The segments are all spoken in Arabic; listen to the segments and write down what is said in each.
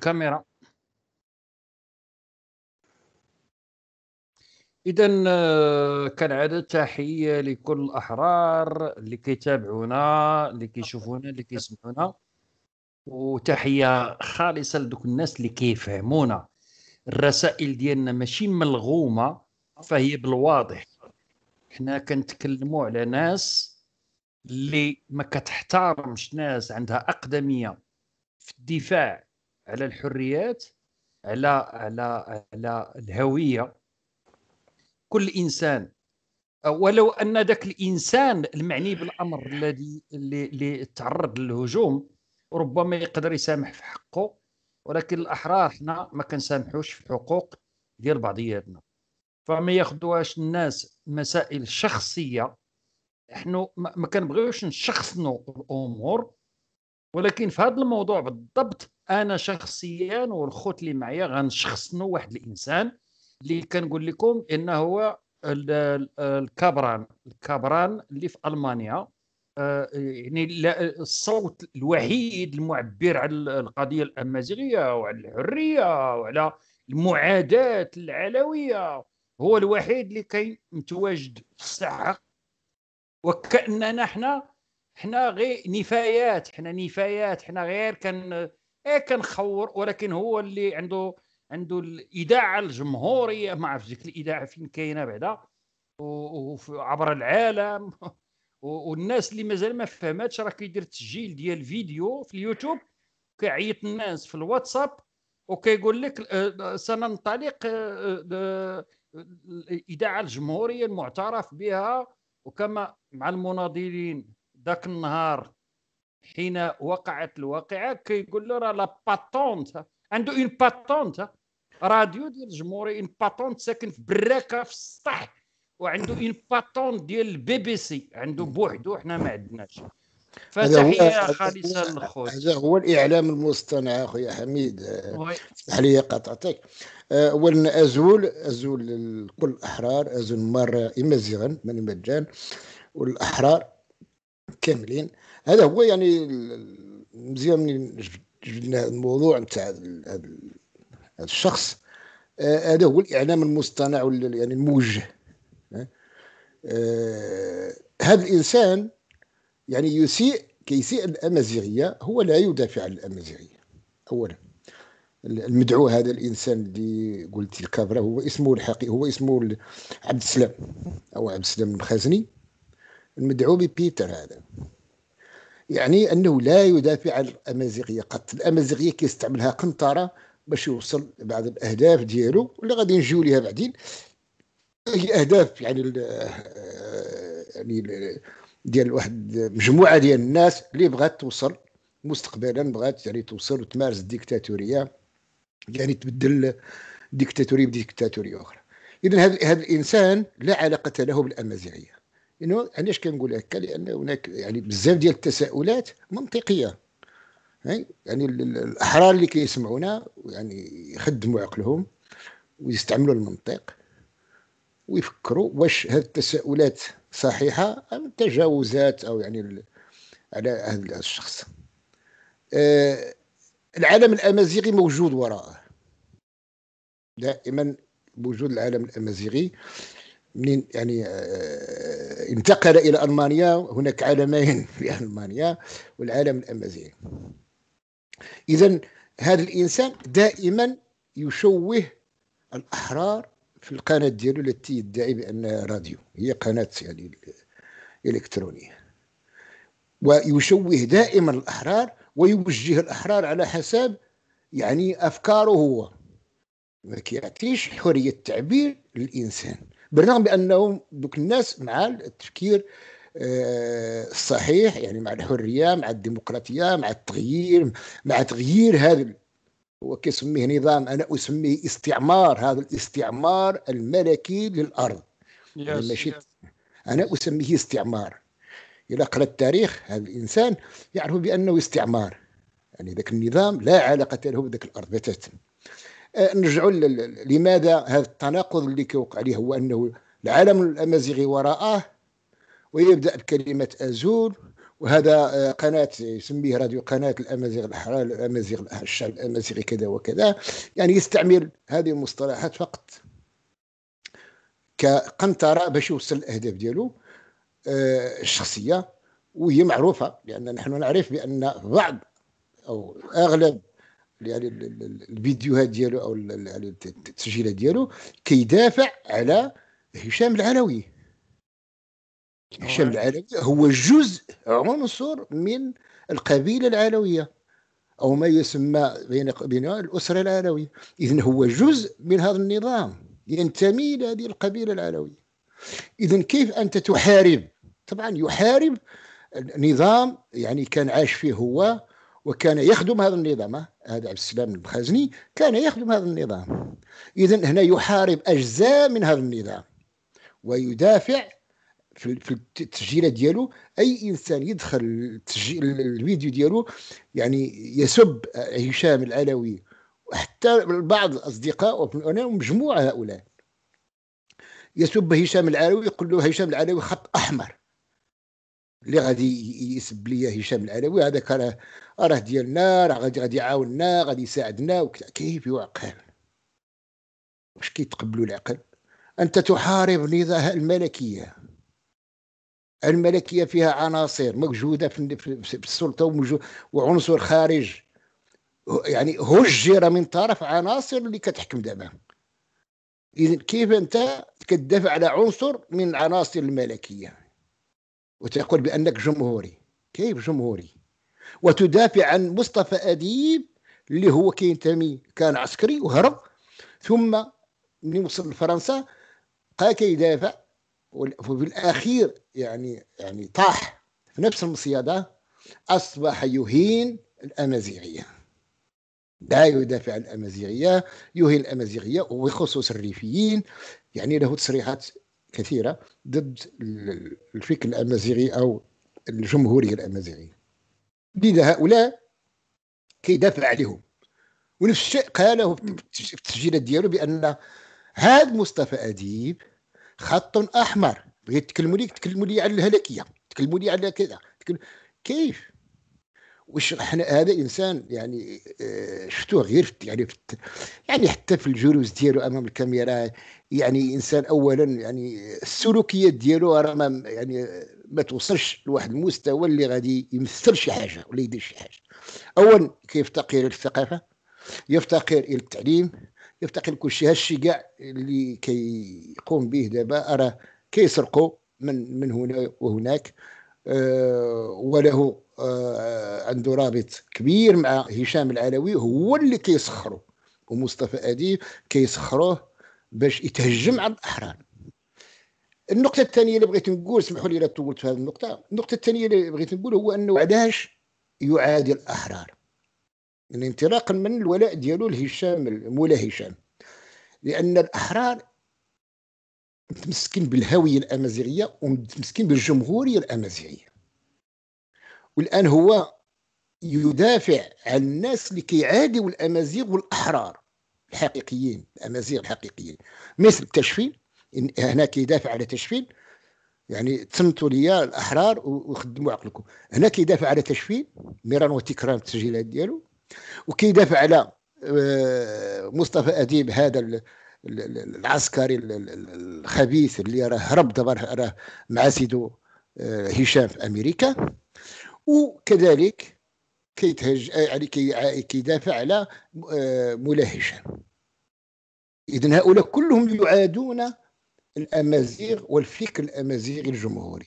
كاميرا اذا آه، كالعاده تحيه لكل الاحرار اللي كيتابعونا اللي كيشوفونا اللي كيسمعونا وتحيه خالصه لدوك الناس اللي كيفهمونا الرسائل ديالنا ماشي ملغومه فهي بالواضح حنا كنتكلموا على ناس اللي ما كتحترمش ناس عندها اقدميه في الدفاع على الحريات على على على الهويه كل انسان ولو ان ذاك الانسان المعني بالامر الذي اللي, تعرض للهجوم ربما يقدر يسامح في حقه ولكن الاحرار حنا ما كنسامحوش في حقوق ديال بعضياتنا فما ياخذوهاش الناس مسائل شخصيه احنا ما كنبغيوش نشخصنوا الامور ولكن في هذا الموضوع بالضبط انا شخصيا والخوت اللي معايا غنشخصنوا واحد الانسان اللي كنقول لكم انه هو الكبران الكبران اللي في المانيا آه، يعني الصوت الوحيد المعبر على القضيه الامازيغيه وعلى الحريه وعلى المعاداه العلويه هو الوحيد اللي كي متواجد في الساحه وكاننا حنا حنا غير نفايات حنا نفايات حنا غير كان ايه كنخور ولكن هو اللي عنده عنده الاذاعه الجمهوريه ما عرفتش ديك الاذاعه فين كاينه بعدا وعبر العالم والناس اللي مازال ما فهماتش راه كيدير تسجيل ديال فيديو في اليوتيوب كيعيط الناس في الواتساب وكيقول لك آه، آه، سننطلق آه، الاذاعه الجمهوريه المعترف بها وكما مع المناضلين ذاك النهار حين وقعت الواقعه كيقول له راه لا باتونت عنده اون باتونت راديو ديال الجمهوري اون باتونت ساكن في براكه في السطح وعنده اون باتونت ديال البي بي سي عنده بوحدو حنا ما عندناش فتحيه خالصه للخوت هذا هو الاعلام المصطنع اخويا حميد اسمح لي قطعتك اولا آه، ازول ازول كل الاحرار ازول مره امازيغا من المجان والاحرار كاملين هذا هو يعني مزيان من جبنا الموضوع نتاع هذا الشخص آه، هذا هو الاعلام المصطنع ولا يعني الموجه آه، آه، هذا الانسان يعني يسيء كيسيء الامازيغيه هو لا يدافع عن الامازيغيه اولا المدعو هذا الانسان اللي قلت الكابرا هو اسمه الحقيقي هو اسمه عبد السلام او عبد السلام المخازني المدعو ببيتر هذا يعني انه لا يدافع عن الامازيغيه قط الامازيغيه كيستعملها قنطره باش يوصل بعض الاهداف ديالو اللي غادي نجيو ليها بعدين هي اهداف يعني آه، يعني ديال واحد مجموعه ديال الناس اللي بغات توصل مستقبلا بغات يعني توصل وتمارس الديكتاتوريه يعني تبدل ديكتاتوريه بديكتاتوريه اخرى اذا هذا الانسان لا علاقه له بالامازيغيه انه علاش كنقول هكا لان هناك يعني بزاف ديال التساؤلات منطقيه يعني الاحرار اللي كيسمعونا يعني يخدموا عقلهم ويستعملوا المنطق ويفكروا واش هذه التساؤلات صحيحه ام تجاوزات او يعني على هذا الشخص آه العالم الامازيغي موجود وراءه دائما وجود العالم الامازيغي منين يعني آه، انتقل الى المانيا هناك عالمين في المانيا والعالم الامازيغي اذا هذا الانسان دائما يشوه الاحرار في القناه ديالو التي يدعي بانها راديو هي قناه يعني الكترونيه ويشوه دائما الاحرار ويوجه الاحرار على حسب يعني افكاره هو ما كيعطيش حريه التعبير للانسان بالرغم بانهم دوك الناس مع التفكير الصحيح آه، يعني مع الحريه مع الديمقراطيه مع التغيير مع تغيير هذا هو كيسميه نظام انا اسميه استعمار هذا الاستعمار الملكي للارض يعني yes, yes. انا اسميه استعمار اذا قرا التاريخ هذا الانسان يعرف بانه استعمار يعني ذاك النظام لا علاقه له بذاك الارض بتاتا آه، نرجعوا لماذا هذا التناقض اللي كيوقع عليه هو انه العالم الامازيغي وراءه ويبدا بكلمه ازول وهذا آه، قناة يسميه راديو قناة الأمازيغ الأحرار الأمازيغ الشعب الأمازيغي كذا وكذا يعني يستعمل هذه المصطلحات فقط كقنطرة باش يوصل الأهداف ديالو آه، الشخصية وهي معروفة لأن نحن نعرف بأن بعض أو أغلب يعني الفيديوهات ديالو او يعني التسجيلات ديالو كيدافع على هشام العلوي هشام العلوي هو جزء عنصر من القبيله العلويه او ما يسمى بين بين الاسره العلويه اذا هو جزء من هذا النظام ينتمي الى هذه القبيله العلويه اذا كيف انت تحارب طبعا يحارب نظام يعني كان عاش فيه هو وكان يخدم هذا النظام هذا عبد السلام البخازني كان يخدم هذا النظام إذا هنا يحارب أجزاء من هذا النظام ويدافع في التسجيلات ديالو اي انسان يدخل الفيديو ديالو يعني يسب هشام العلوي وحتى بعض الاصدقاء ومجموعه هؤلاء يسب هشام العلوي يقول له هشام العلوي خط احمر اللي غادي يسب لي هشام العلوي هذا راه راه ديالنا راه غادي غادي يعاوننا غادي يساعدنا وكذا كيف يعقل واش كيتقبلوا العقل انت تحارب نظام الملكيه الملكيه فيها عناصر موجوده في السلطه وعنصر خارج يعني هجر من طرف عناصر اللي كتحكم دابا اذا كيف انت كتدافع على عنصر من عناصر الملكيه وتقول بانك جمهوري كيف جمهوري وتدافع عن مصطفى أديب اللي هو كينتمي كان عسكري وهرب ثم من وصل لفرنسا بقى كيدافع وفي الأخير يعني يعني طاح في نفس المصيادة أصبح يهين الأمازيغية لا يدافع عن الأمازيغية يهين الأمازيغية وبخصوص الريفيين يعني له تصريحات كثيرة ضد الفكر الأمازيغي أو الجمهورية الأمازيغية بين هؤلاء كيدافع عليهم ونفس الشيء قاله في التسجيلات ديالو بان هذا مصطفى اديب خط احمر بغيت تكلموا لي تكلموا لي على الهلكيه تكلموا لي على كذا كيف واش احنا هذا انسان يعني آه، شفتوه غير في يعني في يعني حتى في الجلوس ديالو امام الكاميرا يعني انسان اولا يعني السلوكيات ديالو راه يعني ما توصلش لواحد المستوى اللي غادي يمثل شي حاجه ولا يدير شي حاجه اولا كيفتقر الثقافه يفتقر الى التعليم يفتقر كل شيء هادشي كاع اللي كيقوم به دابا راه كيسرقوا من من هنا وهناك أه وله أه عنده رابط كبير مع هشام العلوي هو اللي كيسخرو ومصطفى اديب كيسخروه باش يتهجم على الاحرار النقطه الثانيه اللي بغيت نقول اسمحوا لي اذا طولت في هذه النقطه النقطه الثانيه اللي بغيت نقول هو انه علاش يعادي الاحرار يعني انطلاقا من الولاء ديالو لهشام مولاه هشام لان الاحرار متمسكين بالهويه الامازيغيه ومتمسكين بالجمهوريه الامازيغيه والان هو يدافع عن الناس اللي كيعاديوا الامازيغ والاحرار الحقيقيين الامازيغ الحقيقيين مثل التشفين هنا كيدافع على تشفين يعني تصنتوا ليا الاحرار وخدموا عقلكم هنا كيدافع على تشفين ميران وتكرار التسجيلات ديالو وكيدافع على آه، مصطفى اديب هذا العسكري الخبيث اللي راه هرب دابا راه مع سيدو آه، هشام في امريكا وكذلك كيتهج آه، يعني كيدافع على مولاه هشام اذا هؤلاء كلهم يعادون الامازيغ والفكر الامازيغي الجمهوري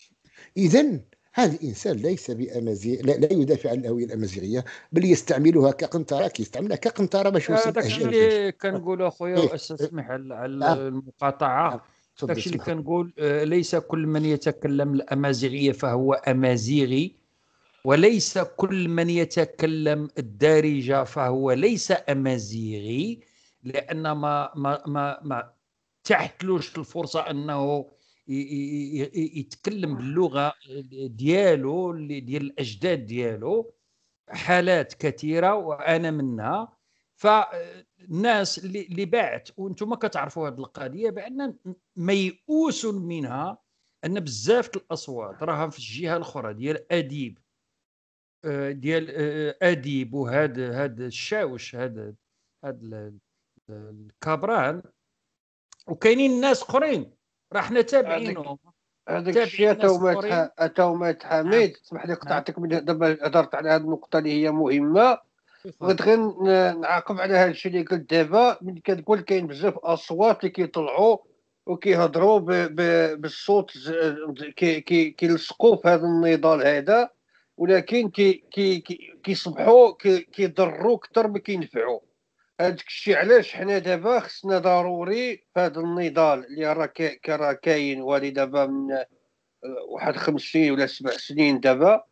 اذا هذا الانسان ليس بامازيغ لا, لا يدافع عن الهويه الامازيغيه بل يستعملها كقنطره كيستعملها كقنطره باش يوصل هذاك اللي كنقول اخويا إيه. اسمح على آه. المقاطعه آه. داكشي اللي كنقول آه، ليس كل من يتكلم الامازيغيه فهو امازيغي وليس كل من يتكلم الدارجه فهو ليس امازيغي لان ما ما ما, ما تحتلوش الفرصه انه يتكلم باللغه ديالو ديال الاجداد ديالو حالات كثيره وانا منها فالناس اللي باعت وانتم كتعرفوا هذه القضيه بان ميؤوس منها ان بزاف الاصوات راها في الجهه الاخرى ديال اديب آه، ديال آه، اديب وهذا هذا الشاوش هذا هذا الكبران وكاينين ناس اخرين راه حنا تابعينهم هذاك الشيء اتومات حميد اسمح نعم. لي قطعتك نعم. من دابا هضرت على هذه النقطه اللي هي مهمه بغيت غير نعاقب على هذا الشيء اللي قلت دابا من كتقول كاين بزاف اصوات اللي كيطلعوا وكيهضروا بالصوت كيلصقوا في هذا النضال هذا ولكن كي كي كيصبحوا كيضروا اكثر ما كينفعوا هذاك الشيء علاش حنا دابا خصنا ضروري في هذا النضال اللي راه كرا كاين ولي دابا من آه، واحد خمس سنين ولا سبع سنين دابا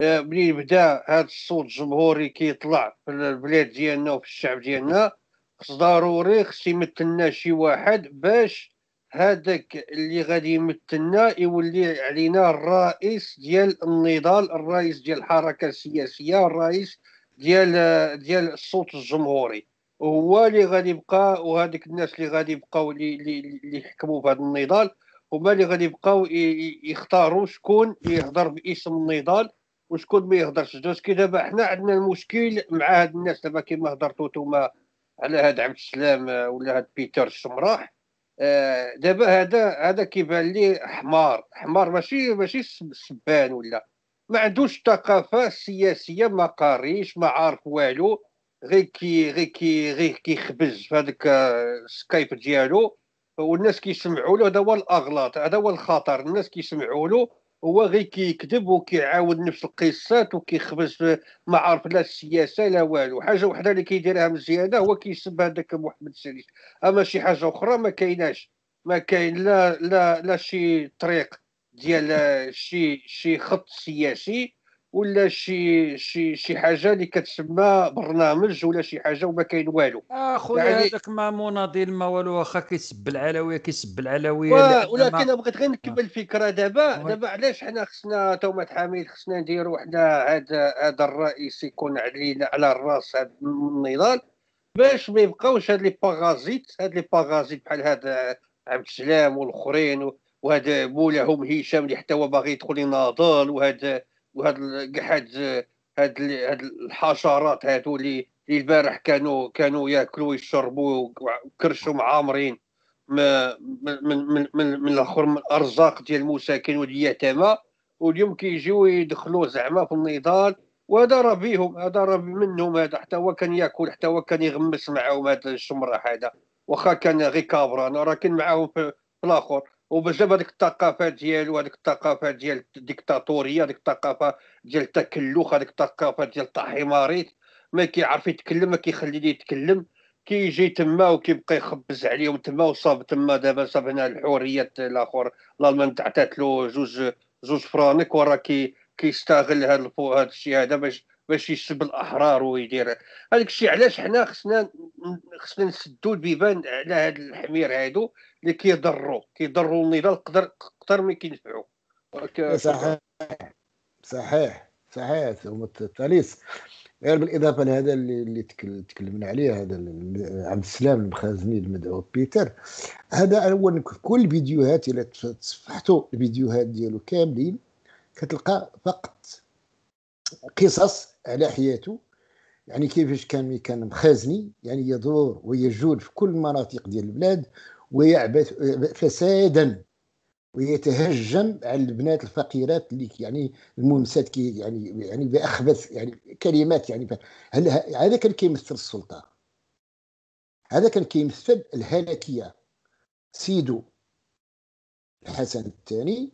آه، ملي بدا هذا الصوت الجمهوري كيطلع في البلاد ديالنا وفي الشعب ديالنا خص ضروري خص يمثلنا شي واحد باش هذاك اللي غادي يمثلنا يولي علينا الرئيس ديال النضال الرئيس ديال الحركه السياسيه الرئيس ديال آه، ديال الصوت الجمهوري هو اللي غادي يبقى وهذيك الناس اللي غادي يبقاو اللي يحكموا هذا النضال هما اللي غادي يبقاو يختاروا شكون يهضر باسم النضال وشكون ما يهضرش جوج دابا حنا عندنا المشكل مع هاد الناس دابا كيما هضرتو نتوما على هاد عبد السلام آه، ولا هاد بيتر الشمراح آه، دابا هذا هذا كيبان لي حمار حمار ماشي ماشي سبان ولا ما عندوش ثقافه سياسيه ما قاريش ما عارف والو غير كي غير كي غير كيخبز في هذاك السكايب ديالو والناس كيسمعوا له هذا هو الاغلاط هذا هو الخطر الناس كيسمعوا له هو غير كيكذب وكيعاود نفس القصات وكيخبز ما عارف لا السياسه لا والو حاجه وحده اللي كيديرها مزيانه هو كيسب هذاك محمد السادس اما شي حاجه اخرى ما كايناش ما كاين لا لا لا شي طريق ديال شي شي خط سياسي ولا شي شي شي حاجه اللي كتسمى برنامج ولا شي حاجه وما كاين والو اخويا يعني... هذاك ما مناضل ما والو واخا كيسب العلويه كيسب العلويه و... ولكن ما... بغيت غير نكمل الفكره دابا دابا علاش حنا خصنا تومات حميد خصنا نديروا حنا هذا هذا الرئيس يكون علينا على الراس هذا النضال باش ما يبقاوش هاد لي باغازيت هاد لي باغازيت بحال هاد عبد السلام والاخرين وهذا مولاهم هشام اللي حتى هو باغي يدخل يناضل وهذا وهاد كاع هاد هاد الحشرات هادو اللي البارح كانوا كانوا ياكلوا ويشربوا وكرشوا معامرين من من من من الاخر من الارزاق ديال المساكن واليتامى واليوم كيجيو يدخلوا زعما في النضال وهذا راه بيهم هذا راه منهم هذا حتى هو كان ياكل حتى هو كان يغمس معاهم هذا الشمره هذا واخا كان غير كابران راه كان معاهم في الاخر وبجاب هذيك الثقافه ديالو هذيك الثقافه ديال الديكتاتوريه هذيك الثقافه ديال التكلخ هذيك الثقافه ديال طاحي ما كيعرف يتكلم ما كيخليه يتكلم كيجي تما وكيبقى يخبز عليهم تما وصاب تما دابا هنا الحوريات الاخر الالمان تعطات له جوج جوج فرانك وراه كي كيستغل هذا الفو هذا الشيء هذا باش باش يسب الاحرار ويدير هذاك الشيء علاش حنا خصنا خصنا نسدوا البيبان على هاد الحمير هادو اللي كيضروا كيضروا النضال قدر اكثر ما كينفعوا صحيح صحيح صحيح هما التاليس غير بالاضافه لهذا اللي, اللي تكلمنا عليه هذا عبد السلام المخازني المدعو بيتر هذا اولا كل الفيديوهات الى تصفحتوا الفيديوهات ديالو كاملين كتلقى فقط قصص على حياته يعني كيفاش كان كان مخازني يعني يدور ويجول في كل المناطق ديال البلاد ويعبث فسادا ويتهجم على البنات الفقيرات اللي يعني الممسات كي يعني يعني باخبث يعني كلمات يعني هل هذا كان كيمثل السلطه هذا كان كيمثل الهلاكيه سيدو الحسن الثاني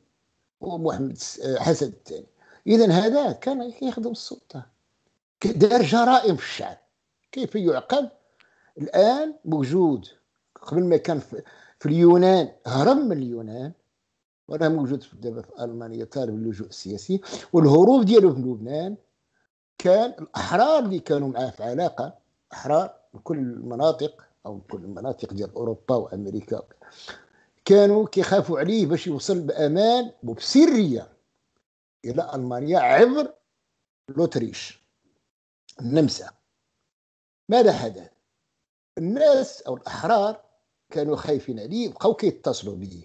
ومحمد آه، حسن الثاني اذا هذا كان يخدم السلطه دار جرائم في الشعب كيف يعقل الان موجود قبل ما كان في اليونان هرب من اليونان وراه موجود دابا في المانيا طالب اللجوء السياسي والهروب ديالو في لبنان كان الاحرار اللي كانوا معاه في علاقه احرار من كل المناطق او من كل المناطق ديال اوروبا وامريكا كانوا كيخافوا عليه باش يوصل بامان وبسريه الى المانيا عبر لوتريش النمسا ماذا حدث؟ الناس او الاحرار كانوا خايفين عليه بقاو كيتصلوا به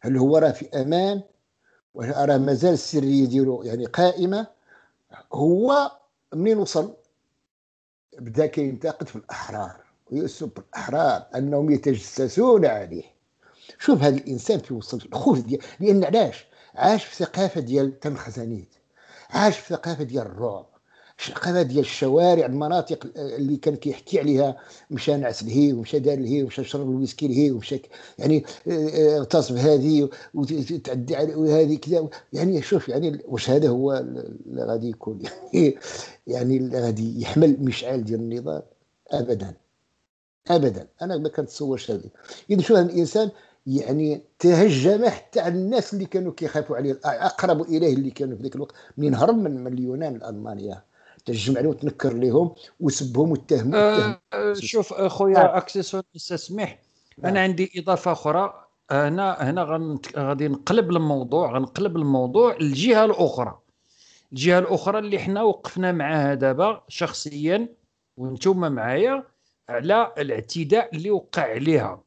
هل هو راه في امان ولا راه مازال السريه ديالو يعني قائمه هو منين وصل بدا كينتقد في الاحرار ويسب الاحرار انهم يتجسسون عليه شوف هذا الانسان في وصل الخوف ديال لان علاش عاش في ثقافه ديال تنخزنيت عاش في ثقافه ديال الرعب قناه ديال الشوارع المناطق آه، اللي كان كيحكي عليها مشى نعس لهي ومشى دار لهي ومشى شرب الويسكي لهي ومشى يعني آه، آه، اغتصب هذه وتعدي على هذه كذا يعني شوف يعني واش هذا هو اللي غادي يكون يعني يعني اللي غادي يحمل مشعال ديال النضال ابدا ابدا انا ما كنتصورش هذه اذا شوف هذا الانسان يعني تهجم حتى على الناس اللي كانوا كيخافوا عليه اقرب اليه اللي كانوا في ذاك الوقت من هرب من, من اليونان لالمانيا تجمع عليهم وتنكر لهم وسبهم واتهمهم آه،, أه شوف اخويا آه، نعم. اكسسون استسمح انا نعم. عندي اضافه اخرى آه، هنا هنا غادي نقلب الموضوع غنقلب الموضوع للجهه الاخرى الجهه الاخرى اللي حنا وقفنا معاها دابا شخصيا وانتم معايا على الاعتداء اللي وقع عليها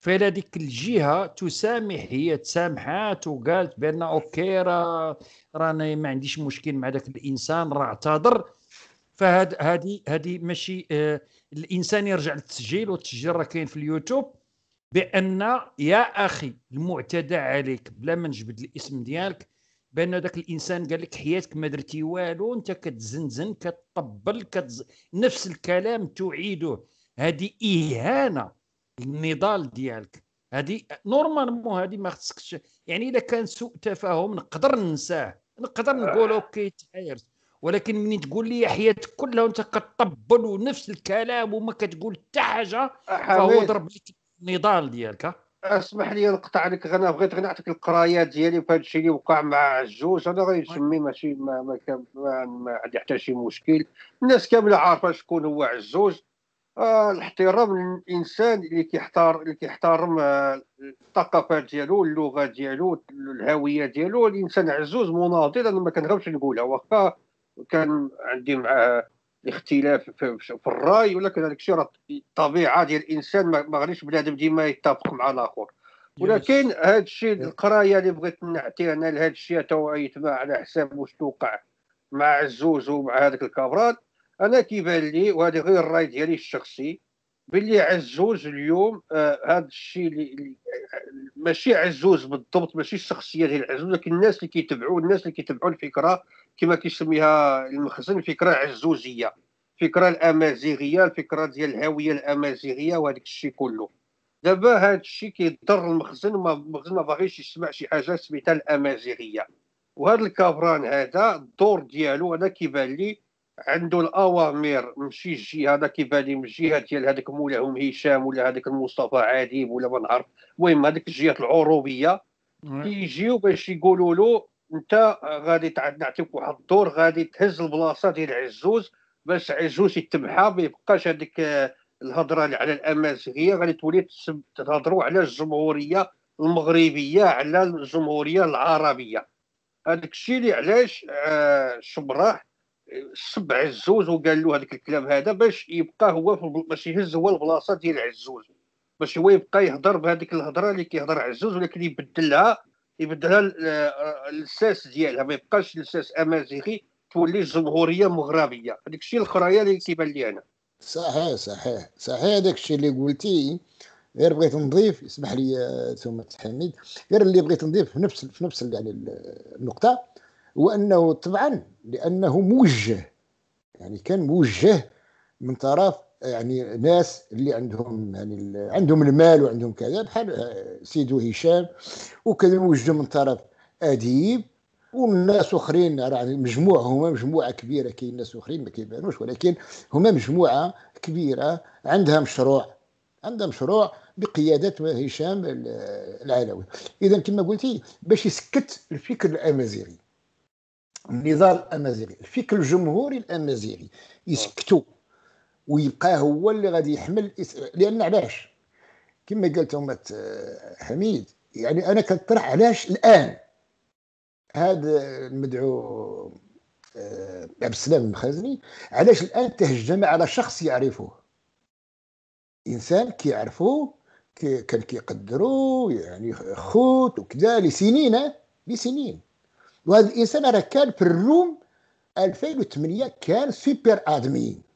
فإلى ديك الجهه تسامح هي تسامحات وقالت بان اوكي راه راني ما عنديش مشكل مع ذاك الانسان راه اعتذر فهاد هادي هادي ماشي آه الانسان يرجع للتسجيل والتسجيل راه كاين في اليوتيوب بان يا اخي المعتدى عليك بلا ما نجبد الاسم ديالك بان ذاك الانسان قال لك حياتك ما درتي والو انت كتزنزن كتطبل كتز... نفس الكلام تعيده هذه اهانه للنضال ديالك هذه نورمالمون هذه ما خصكش يعني اذا كان سوء تفاهم نقدر ننساه نقدر نقول اوكي تحايرت ولكن من تقول لي حياتك كلها وانت كطبل ونفس الكلام وما كتقول حتى حاجه فهو ضرب لك النضال ديالك اسمح لي نقطع لك انا بغيت غير نعطيك القرايات ديالي في هذا الشيء اللي وقع مع الجوج انا غير نسمي ماشي ما ما, عندي حتى شي مشكل الناس كامله عارفه شكون هو عزوج آه الاحترام للانسان اللي كيحتار اللي كيحترم آه الثقافه ديالو اللغه ديالو الهويه ديالو الانسان عزوز مناضل انا ما كنغبش نقولها واخا كان عندي معاه الاختلاف في الراي ولكن هذاك الشيء راه الطبيعه ديال الانسان ما غاديش بنادم ديما يتفق مع الاخر ولكن هذا الشيء القرايه اللي بغيت نعطي انا لهذا الشيء تو يتباع على حساب واش توقع مع عزوز ومع هذاك الكابرات انا كيبان لي وهذا غير الراي ديالي الشخصي باللي عزوز اليوم آه هذا الشيء اللي ماشي عزوز بالضبط ماشي الشخصيه ديال عزوز لكن الناس اللي كيتبعوا الناس اللي كيتبعوا الفكره كما كيسميها المخزن فكره عزوزيه فكره الامازيغيه الفكره ديال الهويه الامازيغيه وهذاك الشيء كله دابا هذا الشيء كيضر المخزن ما المخزن ما باغيش يسمع شي حاجه سميتها الامازيغيه وهذا الكفران هذا الدور ديالو انا كيبان لي عنده الاوامر ماشي الجهه هذا كيبان لي من الجهه ديال هذاك مولاهم هشام ولا هذاك المصطفى عاديب ولا ما نعرف المهم هذيك الجهات العروبيه كيجيو باش يقولوا له انت غادي نعطيك واحد الدور غادي تهز البلاصه ديال عزوز باش عزوز يتمحى ما يبقاش هذيك آه، الهضره اللي على الامازيغيه غادي تولي تهضروا على الجمهوريه المغربيه على الجمهوريه العربيه هذاك الشيء اللي علاش آه، شبراح آه، سب عزوز وقال له هذاك الكلام هذا باش يبقى هو باش يهز هو البلاصه ديال عزوز باش هو يبقى يهضر بهذيك الهضره اللي كيهضر عزوز ولكن يبدلها يبدلها آه، الساس ديالها ما يبقاش الساس امازيغي تولي جمهوريه مغربيه هذاك الشيء الخرايه اللي كيبان لي انا صحيح صحيح صحيح هذاك الشيء اللي قلتي غير بغيت نضيف اسمح لي آه، ثم حميد غير اللي بغيت نضيف في نفس في نفس يعني النقطه هو انه طبعا لانه موجه يعني كان موجه من طرف يعني ناس اللي عندهم يعني عندهم المال وعندهم كذا بحال آه، سيدو هشام وكذا وجدوا من طرف اديب والناس اخرين راه يعني مجموعه هما مجموعه كبيره كاين ناس اخرين ما كيبانوش ولكن هما مجموعه كبيره عندها مشروع عندها مشروع بقياده هشام العلوي اذا كما قلتي باش يسكت الفكر الامازيغي النضال الامازيغي الفكر الجمهوري الامازيغي يسكتوا ويبقى هو اللي غادي يحمل لان علاش كما قالت امه حميد يعني انا كنطرح علاش الان هذا المدعو آه، عبد السلام المخازني علاش الان تهجم على شخص يعرفه انسان كيعرفه كي كان كيقدرو يعني خوت وكذا لسنين آه، لسنين وهذا الانسان راه كان في الروم 2008 كان سوبر ادمين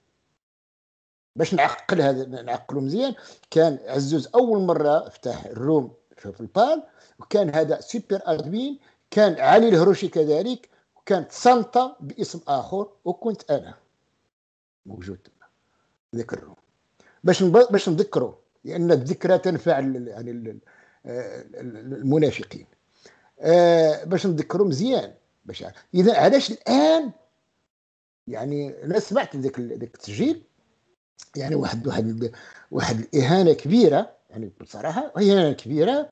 باش نعقل هذا نعقلو مزيان كان عزوز اول مره فتح الروم في البال وكان هذا سوبر ادمين كان علي الهروشي كذلك وكانت سانتا باسم اخر وكنت انا موجود تما ذاك الروم باش باش نذكره لان الذكرى تنفع يعني المنافقين آه باش نذكرو مزيان باش اذا علاش الان يعني انا سمعت ذاك ذاك التسجيل يعني واحد واحد واحد الاهانه كبيره يعني بصراحه اهانه كبيره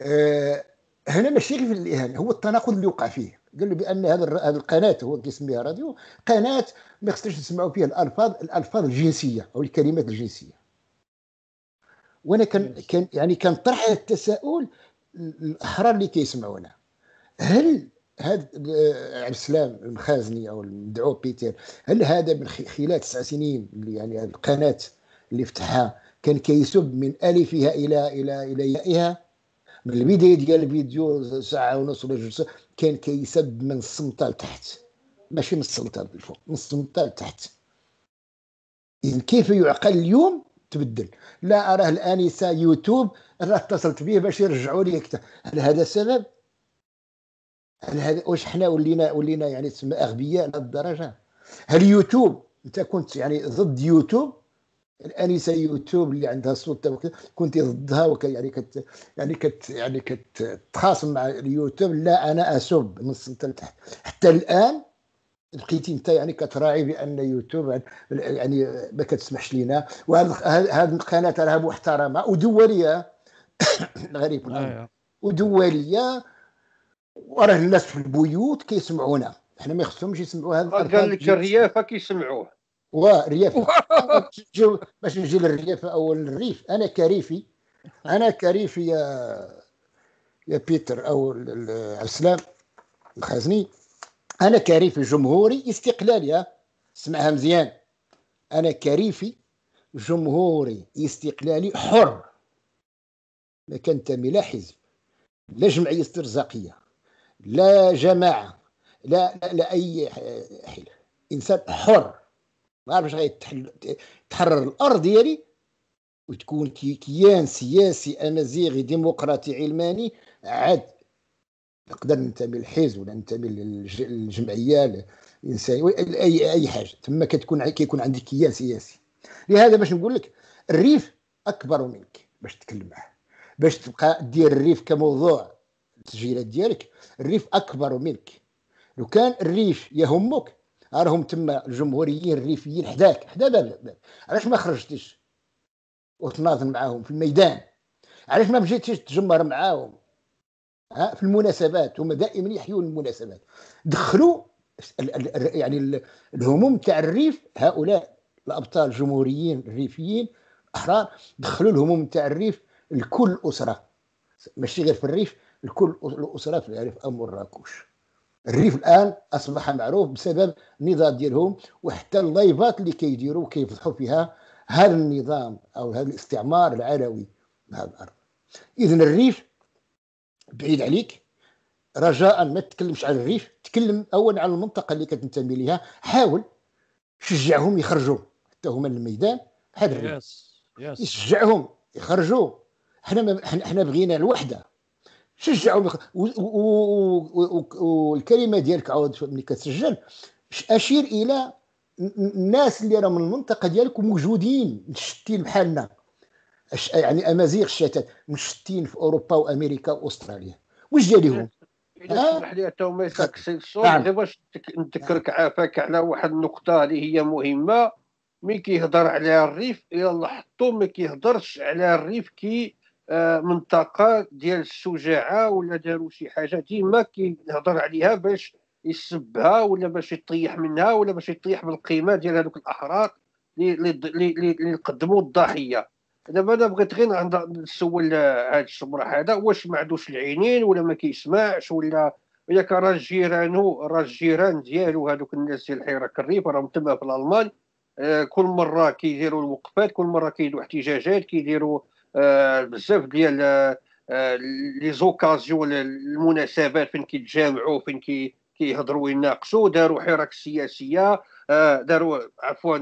آه هنا ماشي في الاهانه هو التناقض اللي وقع فيه قال له بان هذا هذه القناه هو كيسميها راديو قناه ما خصناش نسمعوا فيها الالفاظ الالفاظ الجنسيه او الكلمات الجنسيه وانا كان كان يعني كان طرح التساؤل الاحرار اللي كيسمعونا هل هذا آه، عبد السلام المخازني او المدعو بيتر هل هذا من خلال تسع سنين اللي يعني القناه اللي فتحها كان كيسب من الفها الى الى الى يائها من البدايه ديال الفيديو ساعه ونص ولا جوج كان كيسب من الصمت لتحت ماشي من الصمت للفوق من الصمت لتحت اذا كيف يعقل اليوم تبدل لا اراه الانسه يوتيوب راه اتصلت به باش يرجعوا لي هل هذا سبب هل يعني هذا واش حنا ولينا ولينا يعني تسمى اغبياء لهذ الدرجه هل يوتيوب انت كنت يعني ضد يوتيوب الانسه يوتيوب اللي عندها صوت كنت ضدها وك يعني كت يعني كت يعني كتخاصم مع اليوتيوب لا انا اسب من السلطه لتحت حتى الان بقيتي انت يعني كتراعي بان يوتيوب يعني ما كتسمحش لينا وهذه القناه راها محترمه ودوليه غريب آه، آه. ودوليه وراه الناس في البيوت كيسمعونا حنا ما يخصهمش يسمعوا هذا قال لك الريافه كيسمعوه الريافة باش نجي للريافه او الريف انا كريفي انا كريفي يا يا بيتر او السلام الخزني انا كريفي جمهوري استقلالي اسمعها مزيان انا كريفي جمهوري استقلالي حر لا كنتمي لا حزب لا جمعيه استرزاقيه لا جماعة لا, لا, لا أي حلف إنسان حر ما عرفش تحرر الأرض ديالي يعني، وتكون كيان سياسي أمازيغي ديمقراطي علماني عاد نقدر ننتمي للحزب ولا ننتمي للجمعيه الانسانيه اي اي حاجه تما كتكون كيكون عندك كيان سياسي لهذا باش نقول لك الريف اكبر منك باش تتكلم معه باش تبقى دير الريف كموضوع التسجيلات ديالك الريف اكبر منك لو كان الريف يهمك راهم تما الجمهوريين الريفيين حداك حدا باب علاش ما خرجتيش وتناظر معاهم في الميدان علاش ما مشيتيش تجمر معاهم ها في المناسبات هما دائما يحيون المناسبات دخلوا يعني الهموم تاع الريف هؤلاء الابطال الجمهوريين الريفيين الاحرار دخلوا الهموم تاع الريف لكل اسره ماشي غير في الريف لكل الاسره في الريف ام مراكش الريف الان اصبح معروف بسبب النظام ديالهم وحتى اللايفات اللي كيديروا كيفضحوا فيها هذا النظام او هذا الاستعمار العلوي لهذه الارض اذا الريف بعيد عليك رجاء ما تتكلمش على الريف تكلم اولا على المنطقه اللي كتنتمي ليها حاول شجعهم يخرجوا حتى هما للميدان بحال الريف يس يس يشجعهم يخرجوا حنا حنا بغينا الوحده شجعوا والكلمه ديالك عاود ملي كتسجل اشير الى الناس اللي راه من المنطقه ديالك موجودين مشتين بحالنا يعني امازيغ الشتات مشتين في اوروبا وامريكا واستراليا واش جا لهم؟ اذا تسمح لي تو هما يسقسي غير باش نذكرك عافاك على واحد النقطه اللي هي مهمه ملي كيهضر على الريف الا لاحظتوا ما كيهضرش على الريف كي منطقه ديال الشجاعه ولا داروا شي حاجه ديما كيهضر عليها باش يسبها ولا باش يطيح منها ولا باش يطيح بالقيمه ديال هذوك الاحرار اللي اللي قدموا الضحيه دابا انا بغيت غير نسول هاد الشمراح هذا واش ما عندوش العينين ولا ما كيسمعش ولا ياك راه جيرانو راه الجيران ديالو هذوك الناس ديال الحراك الريف راهم تما في الالمان آه، كل مره كيديروا الوقفات كل مره كيديروا احتجاجات كيديروا آه، بزاف ديال آه، آه، لي زوكازيون المناسبات فين كيتجامعوا فين كي كيهضروا ويناقشوا داروا حراك سياسيه داروا عفوا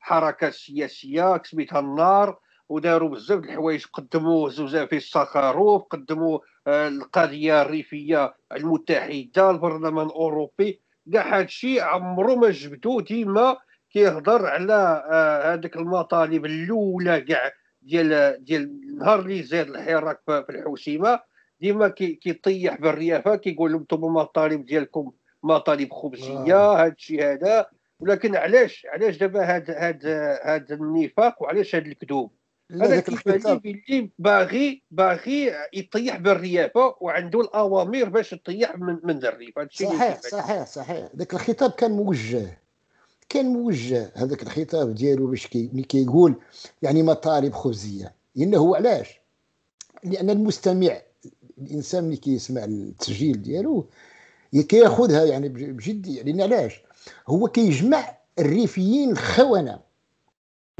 حركه سياسيه كسميتها النار وداروا بزاف الحوايج قدموا زوزافي الصخاروف قدموا القضيه الريفيه المتحده البرلمان الاوروبي كاع هادشي عمرو ما جبدوه ديما كيهضر على هذيك المطالب الاولى كاع ديال ديال النهار اللي زاد الحراك في الحوسيمه ديما كيطيح بالريافه كيقول لهم انتم المطالب ديالكم مطالب خبزيه هذا الشيء هذا ولكن علاش علاش دابا هاد هاد هاد النفاق وعلاش هاد الكذوب هذا كيبان اللي باغي باغي يطيح بالريافه وعنده الاوامر باش يطيح من من الريف صحيح صحيح صحيح ذاك الخطاب كان موجه كان موجه هذاك الخطاب ديالو باش كي كيقول يعني مطالب خبزيه انه علاش لان المستمع الانسان اللي كيسمع التسجيل ديالو كياخذها يعني بجديه يعني لان علاش هو كيجمع الريفيين الخونه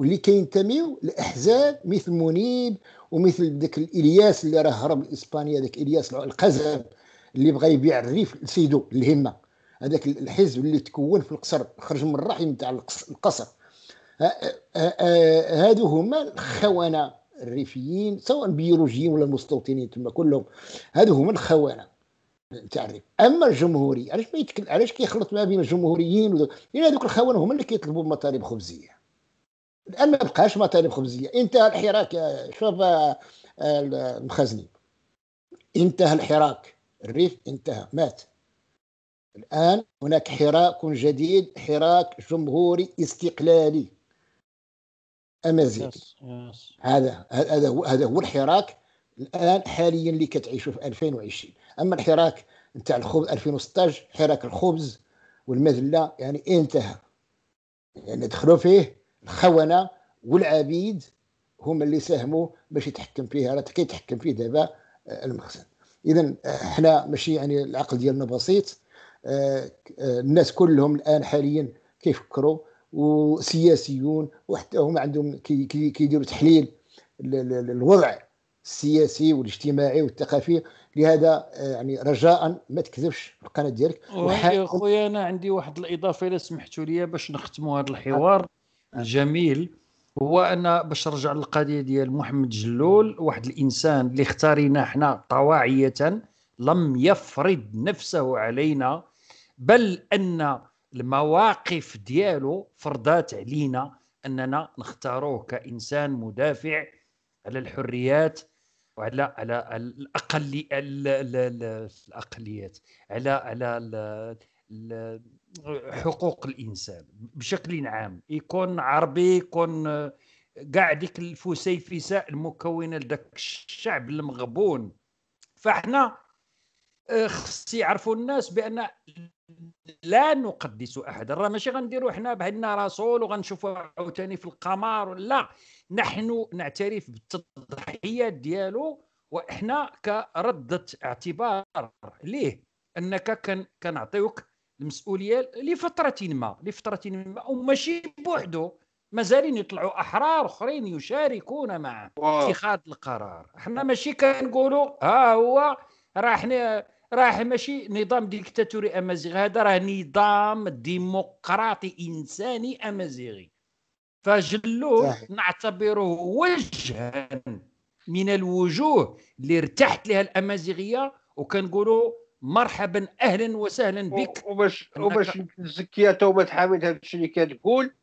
واللي كينتميو لاحزاب مثل منيب ومثل ذاك الياس اللي راه هرب لاسبانيا ذاك الياس القزم اللي بغى يبيع الريف لسيدو الهمه هذاك الحزب اللي تكون في القصر خرج من الرحم تاع القصر هادو هما الخونه الريفيين سواء بيولوجيين ولا مستوطنين تما كلهم هادو هما الخونه تاع الريف اما الجمهوري علاش ما علاش كيخلط ما بين الجمهوريين لان هذوك الخونه هما اللي كيطلبوا مطالب خبزيه الان ما بقاش مطالب خبزيه انتهى الحراك شوف آه، آه، المخازني انتهى الحراك الريف انتهى مات الآن هناك حراك جديد حراك جمهوري استقلالي أمازيغي هذا هذا هو هذا هو الحراك الآن حاليا اللي كتعيشه في 2020 أما الحراك نتاع الخبز 2016 حراك الخبز والمذلة يعني انتهى يعني دخلوا فيه الخونة والعبيد هما اللي ساهموا باش يتحكم فيه راه كيتحكم فيه دابا آه، المخزن اذا آه، حنا ماشي يعني العقل ديالنا بسيط الناس كلهم الان حاليا كيفكروا وسياسيون وحتى هما عندهم كيديروا تحليل الوضع السياسي والاجتماعي والثقافي لهذا آه، يعني رجاء ما تكذبش القناه ديالك خويا انا عندي واحد الاضافه الا سمحتوا لي باش نختموا هذا الحوار أه. أه. الجميل هو ان باش نرجع للقضيه ديال محمد جلول واحد الانسان اللي اختارينا حنا طواعيه لم يفرض نفسه علينا بل ان المواقف ديالو فرضات علينا اننا نختاروه كانسان مدافع على الحريات وعلى على الاقل الاقليات على على حقوق الانسان بشكل عام يكون عربي يكون كاع ديك الفسيفساء المكونه لذاك الشعب المغبون فاحنا آه، خص يعرفوا الناس بان لا نقدس احدا راه ماشي غنديروا حنا بحالنا رسول وغنشوفوا عاوتاني في القمر لا نحن نعترف بالتضحيات ديالو وإحنا كردة اعتبار ليه أنك كان كنعطيوك المسؤولية لفترة ما لفترة ما وماشي بوحدو مازالين يطلعوا أحرار أخرين يشاركون مع اتخاذ القرار احنا ماشي كنقولوا ها هو راه حنا راه ماشي نظام ديكتاتوري امازيغي هذا راه نظام ديمقراطي انساني امازيغي فجلوه نعتبره وجها من الوجوه اللي ارتحت لها الامازيغيه وكنقولوا مرحبا اهلا وسهلا بك وباش وباش نزكي توبه حامد هذا الشيء اللي كتقول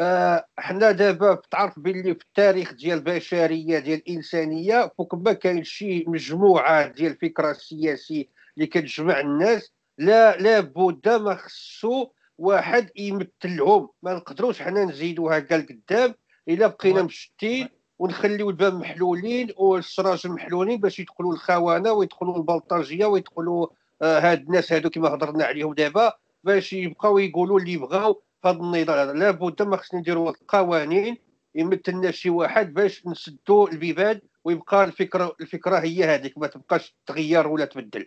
آه حنا دابا تعرف باللي في التاريخ ديال البشريه ديال الانسانيه فوق ما كاين شي مجموعه ديال الفكر السياسي اللي كتجمع الناس لا لا بد ما خصو واحد يمثلهم ما نقدروش حنا نزيدوها كاع لقدام الا بقينا مشتين ونخليو الباب محلولين والسراج محلولين باش يدخلوا الخونه ويدخلوا البلطجيه ويدخلوا آه هاد الناس هادو كما هضرنا عليهم دابا باش يبقاو يقولوا اللي بغاو في هذا النضال هذا لابد ما خصنا نديروا القوانين يمثلنا شي واحد باش نسدوا البيبان ويبقى الفكره الفكره هي هذيك ما تبقاش تغير ولا تبدل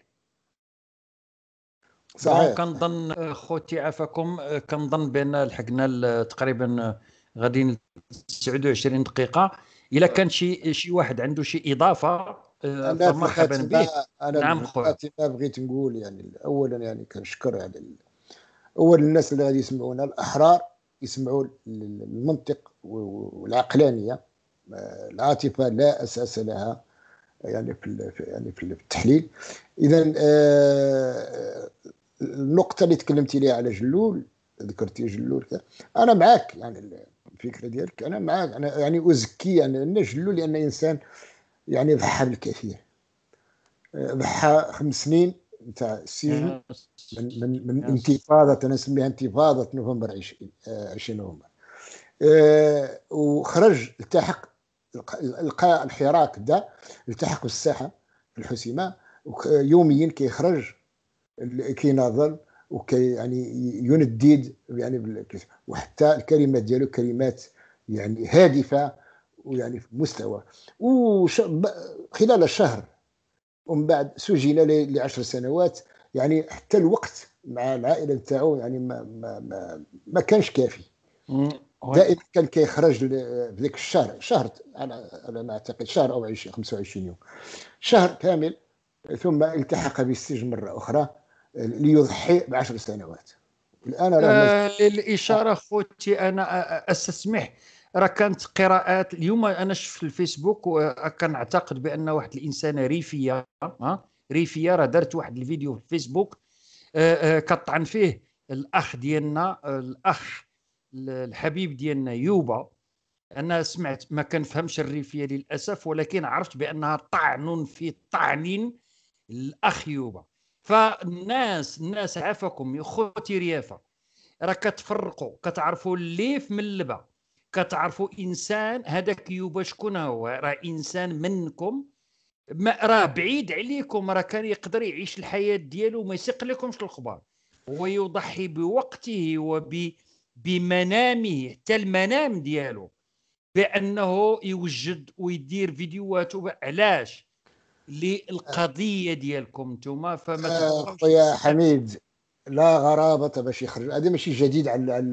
صحيح كنظن خوتي عافاكم كنظن بان لحقنا تقريبا غادي 29 دقيقه الا كان شي شي واحد عنده شي اضافه آه، انا مرحبا به انا نعم بغيت نقول يعني اولا يعني كنشكر على اول الناس اللي غادي يسمعونا الاحرار يسمعوا المنطق والعقلانيه آه، العاطفه لا اساس لها يعني في يعني في التحليل اذا آه، النقطه اللي تكلمتي ليها على جلول ذكرتي جلول انا معاك يعني الفكره ديالك انا معاك انا يعني ازكي يعني جلول لان انسان يعني ضحى بالكثير ضحى خمس سنين نتاع السجن من من, من انتفاضه انا نسميها انتفاضه نوفمبر 20 آه، نوفمبر أه وخرج التحق لقى الحراك ده التحق بالساحه في الحسيمه يوميا كيخرج كي وكي يعني يندد يعني وحتى الكلمات ديالو كلمات يعني هادفه ويعني في مستوى وخلال الشهر ومن بعد سجن لعشر سنوات يعني حتى الوقت مع العائله نتاعو يعني ما ما ما, ما كانش كافي دائما كان كيخرج في ذاك الشهر شهر على على ما اعتقد شهر او 25 يوم شهر كامل ثم التحق بالسجن مره اخرى ليضحي بعشر سنوات الان آه للاشاره خوتي انا آه، آه، استسمح راه كانت قراءات اليوم انا شفت في الفيسبوك وكنعتقد آه، بان واحد الانسانه ريفيه ها ريفيه راه دارت واحد الفيديو في الفيسبوك كطعن فيه الاخ ديالنا الاخ الحبيب ديالنا يوبا انا سمعت ما كنفهمش الريفيه للاسف ولكن عرفت بانها طعن في طعن الاخ يوبا فالناس الناس عافاكم يا خوتي ريافه راه كتفرقوا كتعرفوا الليف من اللبا كتعرفوا انسان هذاك يوبا شكون هو راه انسان منكم ما راه بعيد عليكم راه كان يقدر يعيش الحياه ديالو وما يسيق لكمش هو ويضحي بوقته وب بمنامه حتى المنام ديالو بانه يوجد ويدير فيديوهات علاش للقضيه ديالكم انتم فما آه يا حميد لا غرابه باش يخرج هذا ماشي جديد على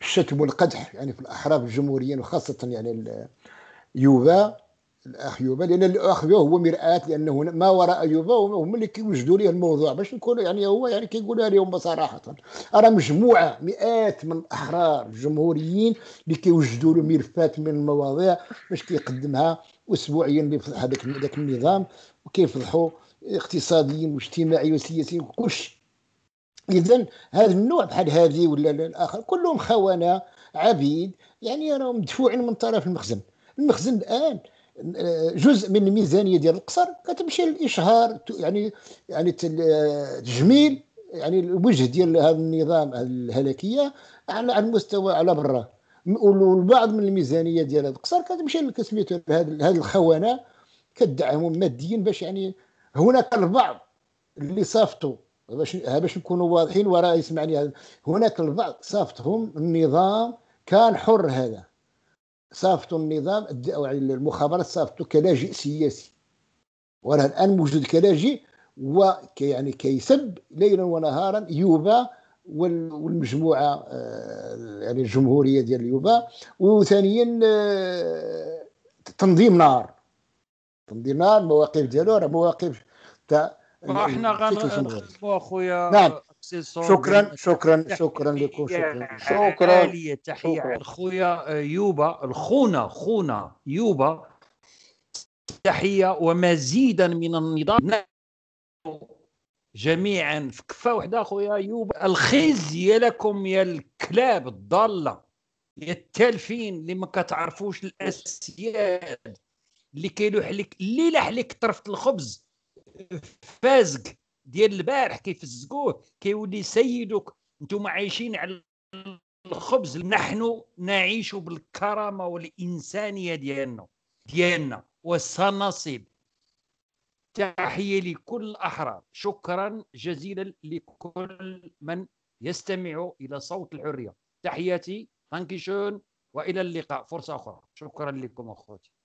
الشتم والقدح يعني في الاحراف الجمهوريين وخاصه يعني يوفا الاخ يوفا لان الاخ يوفا هو مراه لانه ما وراء يوفا هم اللي كيوجدوا ليه الموضوع باش نكون يعني هو يعني كيقولها لهم صراحه راه مجموعه مئات من الاحرار الجمهوريين اللي كيوجدوا له ملفات من المواضيع باش كيقدمها اسبوعيا ليفضح هذاك النظام وكيفضحوا اقتصاديا واجتماعيا وسياسيا وكلشي اذا هذا النوع بحال هذه ولا الاخر كلهم خونه عبيد يعني راهم مدفوعين من طرف المخزن المخزن الان جزء من الميزانيه ديال القصر كتمشي للاشهار يعني يعني تجميل يعني الوجه ديال هذا النظام الهلكيه على على المستوى على برا والبعض من الميزانيه ديال هذا القصر كتمشي كسميتو هذه الخونه كدعمهم ماديا باش يعني هناك البعض اللي صافتوا باش باش نكونوا واضحين وراه يسمعني هناك البعض صافتهم النظام كان حر هذا صافتوا النظام يعني المخابرات صافتوا كلاجئ سياسي وراه الان موجود كلاجئ ويعني كيسب ليلا ونهارا يوبا والمجموعه آه، يعني الجمهوريه ديال يوبا وثانيا آه، تنظيم نار تنظيم نار المواقف ديالو راه مواقف تاع احنا غنخلصوا اخويا نعم شكرا شكرا شكرا لكم شكرا شكرا عالية تحية خويا آه، يوبا الخونة خونة يوبا تحية ومزيدا من النضال جميعا في كفة وحدة خويا يوبا الخزي لكم يا الكلاب الضالة يا التالفين اللي ما كتعرفوش الأسياد اللي كيلوح لك اللي لاح لك طرفة الخبز فازق ديال البارح كيفزقوه كيولي سيدك انتم عايشين على الخبز نحن نعيش بالكرامه والانسانيه ديالنا ديالنا وسنصب تحيه لكل الاحرار شكرا جزيلا لكل من يستمع الى صوت الحريه تحياتي شون والى اللقاء فرصه اخرى شكرا لكم اخوتي